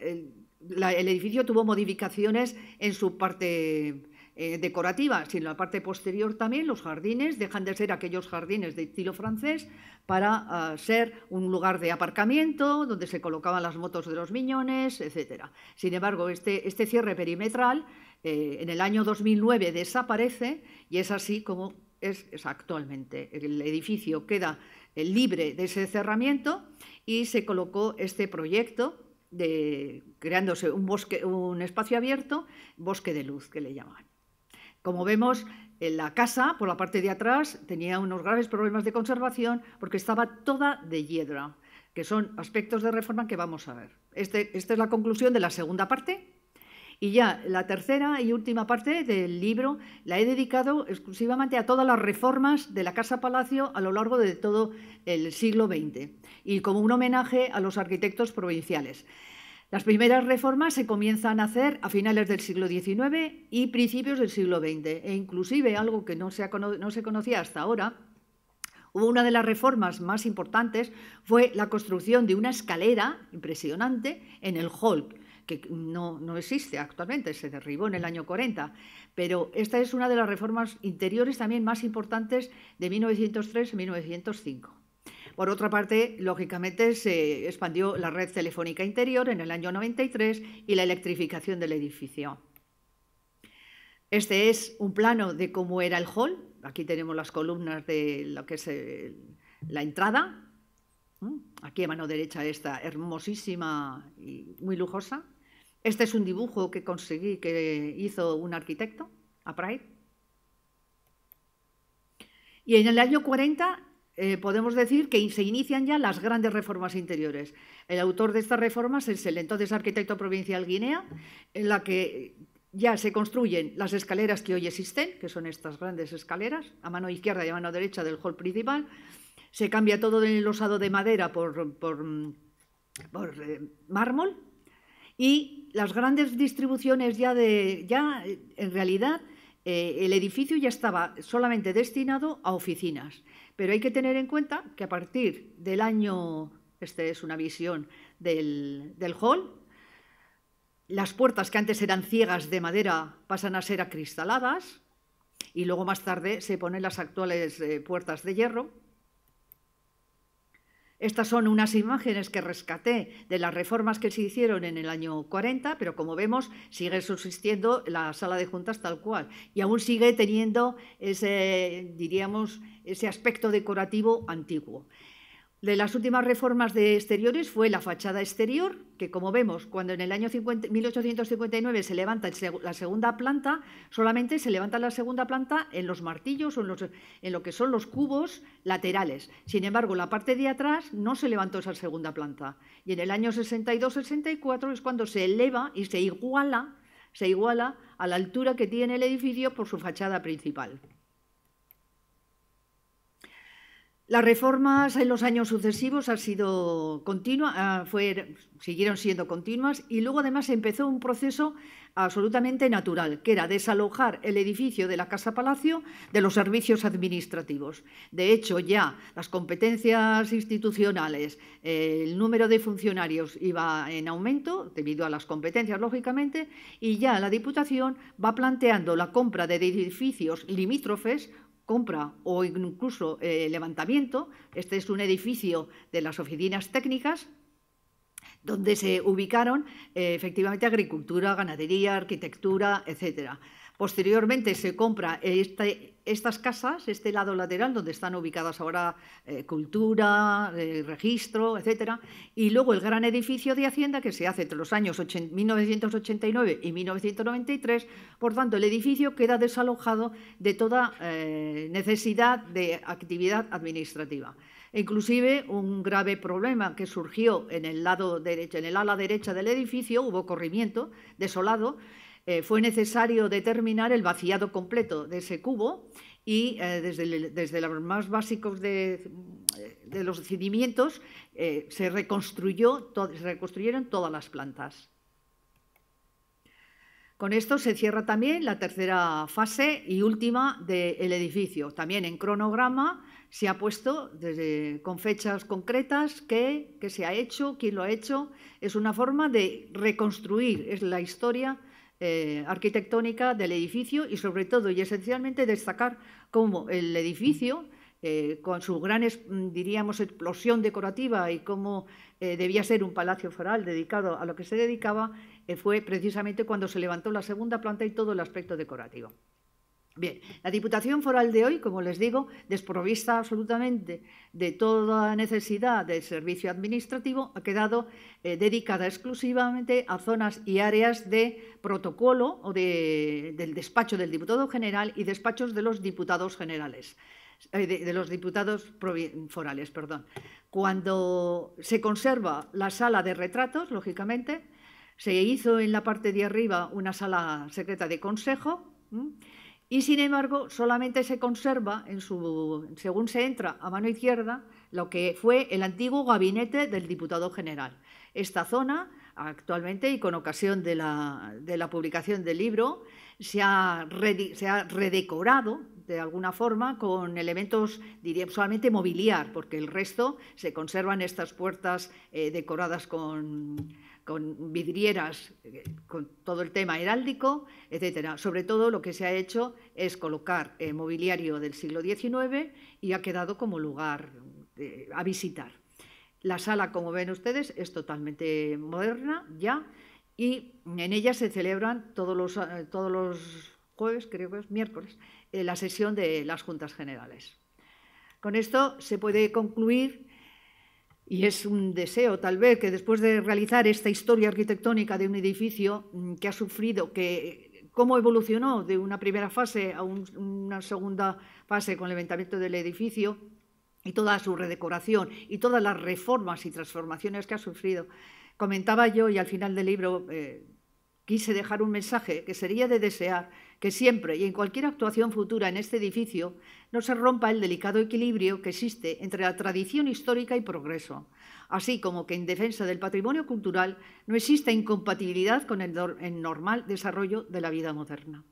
el edificio tuvo modificaciones en su parte eh, decorativa, sino en la parte posterior también los jardines dejan de ser aquellos jardines de estilo francés para ah, ser un lugar de aparcamiento donde se colocaban las motos de los miñones, etc. Sin embargo, este, este cierre perimetral eh, en el año 2009 desaparece y es así como es, actualmente. El edificio queda eh, libre de ese cerramiento y se colocó este proyecto creándose un, bosque, un espacio abierto, bosque de luz que le llaman. Como vemos, la casa, por la parte de atrás, tenía unos graves problemas de conservación porque estaba toda de hiedra, que son aspectos de reforma que vamos a ver. Este, esta es la conclusión de la segunda parte y ya, la tercera y última parte del libro la he dedicado exclusivamente a todas las reformas de la Casa Palacio a lo largo de todo el siglo XX y como un homenaje a los arquitectos provinciales. Las primeras reformas se comienzan a hacer a finales del siglo XIX y principios del siglo XX, e inclusive algo que no se, conocía hasta ahora, una de las reformas más importantes fue la construcción de una escalera impresionante en el hall, que no, existe actualmente, se derribó en el mm. año 40, pero esta es una de las reformas interiores también más importantes de 1903 1905. Por otra parte, lógicamente se expandió la red telefónica interior en el año 93 y la electrificación del edificio. Este es un plano de cómo era el hall. Aquí tenemos las columnas de lo que es la entrada. Aquí a mano derecha esta hermosísima y muy lujosa este es un dibujo que conseguí, que hizo un arquitecto, a Pride. Y en el año 40 eh, podemos decir que se inician ya las grandes reformas interiores. El autor de estas reformas es el entonces arquitecto provincial Guinea, en la que ya se construyen las escaleras que hoy existen, que son estas grandes escaleras, a mano izquierda y a mano derecha del hall principal. Se cambia todo el losado de madera por, eh, mármol y las grandes distribuciones ya de, ya eh, en realidad eh, el edificio ya estaba solamente destinado a oficinas, pero hay que tener en cuenta que a partir del año, esta es una visión del, hall, las puertas que antes eran ciegas de madera pasan a ser acristaladas y luego más tarde se ponen las actuales eh, puertas de hierro estas son unas imágenes que rescaté de las reformas que se hicieron en el año 40, pero como vemos sigue subsistiendo la sala de juntas tal cual y aún sigue teniendo ese, diríamos, ese aspecto decorativo antiguo. De las últimas reformas de exteriores fue la fachada exterior, que como vemos, cuando en el año 1859 se levanta la segunda planta, solamente se levanta la segunda planta en los martillos o en, en, lo que son los cubos laterales. Sin embargo, la parte de atrás no se levantó esa segunda planta. Y en el año 62-64 es cuando se eleva y se iguala, se iguala a la altura que tiene el edificio por su fachada principal. Las reformas en los años sucesivos han sido ah, siguieron siendo continuas y luego además empezó un proceso absolutamente natural, que era desalojar el edificio de la Casa Palacio de los servicios administrativos. De hecho, ya las competencias institucionales, eh, el número de funcionarios iba en aumento, debido a las competencias, lógicamente, y ya la Diputación va planteando la compra de edificios limítrofes compra o incluso eh, levantamiento. Este es un edificio de las oficinas técnicas donde se ubicaron eh, efectivamente agricultura, ganadería, arquitectura, etcétera. Posteriormente se compra este, estas casas, este lado lateral donde están ubicadas ahora eh, cultura, eh, registro, etcétera, y luego el gran edificio de Hacienda que se hace entre los años 1989 y 1993. Por tanto, el edificio queda desalojado de toda eh, necesidad de actividad administrativa. Inclusive un grave problema que surgió en el lado derecho, en el ala derecha del edificio, hubo corrimiento desolado eh, fue necesario determinar el vaciado completo de ese cubo y eh, desde, los más básicos de, eh, los decidimientos, se, reconstruyó, se reconstruyeron todas las plantas. Con esto se cierra también la tercera fase y última del edificio. También en cronograma se ha puesto con fechas concretas qué, se ha hecho, quién lo ha hecho. Es una forma de reconstruir, es la historia eh, arquitectónica del edificio y sobre todo y esencialmente destacar cómo el edificio, eh, con su gran, mm, diríamos, explosión decorativa y cómo eh, debía ser un palacio foral dedicado a lo que se dedicaba, fue precisamente cuando se levantó la segunda planta y todo el aspecto decorativo. Bien, la Diputación Foral de hoy, como les digo, desprovista absolutamente de toda necesidad de servicio administrativo, ha quedado eh, dedicada exclusivamente a zonas y áreas de protocolo o de, del despacho del diputado general y despachos de los diputados generales. Eh, de, los diputados forales, perdón. Cuando se conserva la sala de retratos, lógicamente, se hizo en la parte de arriba una sala secreta de consejo y sin embargo solamente se conserva, en su, según se entra a mano izquierda, lo que fue el antiguo gabinete del diputado general. Esta zona, actualmente y con ocasión de la, publicación del libro, se ha, redecorado de alguna forma con elementos, diría, solamente mobiliar, porque el resto se conservan estas puertas eh, decoradas con con vidrieras, eh, con todo el tema heráldico, etcétera. Sobre todo lo que se ha hecho es colocar eh, mobiliario del siglo XIX y ha quedado como lugar eh, a visitar. La sala, como ven ustedes, es totalmente moderna ya y en ella se celebran todos los, todos los jueves, creo que es miércoles, la sesión de las juntas generales. Con esto se puede concluir y es un deseo, tal vez, que después de realizar esta historia arquitectónica de un edificio mm, que ha sufrido, que cómo evolucionó de una primera fase a una segunda fase con el levantamiento del edificio y toda su redecoración y todas las reformas y transformaciones que ha sufrido. Comentaba yo y al final del libro eh, quise dejar un mensaje que sería de desear que siempre y en cualquier actuación futura en este edificio no se rompa el delicado equilibrio que existe entre la tradición histórica y progreso, así como que en defensa del patrimonio cultural no exista incompatibilidad con el, normal desarrollo de la vida moderna.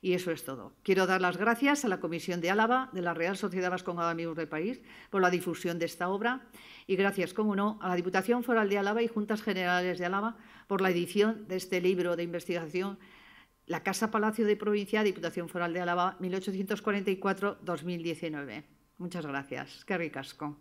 Y eso es todo. Quiero dar las gracias a la Comisión de Álava de la Real Sociedad Vascongada de Amigos del País por la difusión de esta obra y gracias, como no, a la Diputación Foral de Álava y Juntas Generales de Álava por la edición de este libro de investigación la Casa Palacio de Provincia, Diputación Foral de Álava, 1844-2019. Muchas gracias. Qué ricasco.